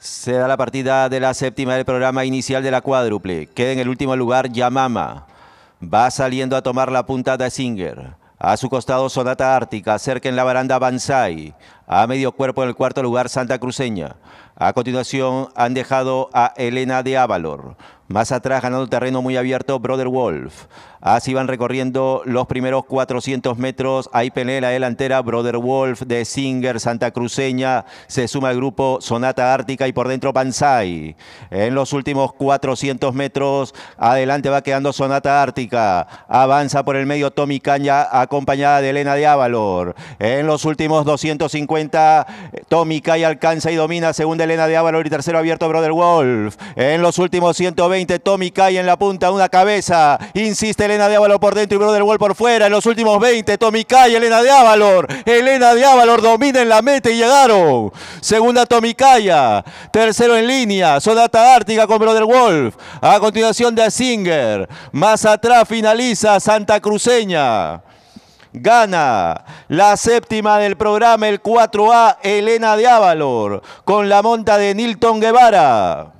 Se da la partida de la séptima del programa inicial de la cuádruple. Queda en el último lugar Yamama. Va saliendo a tomar la punta de Singer. A su costado Sonata Ártica, cerca en la baranda Banzai a medio cuerpo en el cuarto lugar Santa Cruceña. A continuación han dejado a Elena de Avalor. Más atrás, ganando terreno muy abierto, Brother Wolf. Así van recorriendo los primeros 400 metros. hay pelea la delantera, Brother Wolf de Singer, Santa Cruceña. Se suma al grupo Sonata Ártica y por dentro Pansai. En los últimos 400 metros, adelante va quedando Sonata Ártica. Avanza por el medio Tommy Caña, acompañada de Elena de Avalor. En los últimos 250 cuenta eh, Tommy alcanza y domina. Segunda Elena de Ávalor y tercero abierto Brother Wolf. En los últimos 120, Tommy Kai en la punta, una cabeza. Insiste Elena de Ávalor por dentro y Brother Wolf por fuera. En los últimos 20, Tommy Kai, Elena de Ávalor. Elena de Ávalor domina en la meta y llegaron. Segunda Kaye, Tercero en línea, Sonata Ártica con Brother Wolf. A continuación de Singer. Más atrás finaliza Santa Cruceña gana la séptima del programa, el 4A, Elena de Avalor con la monta de Nilton Guevara.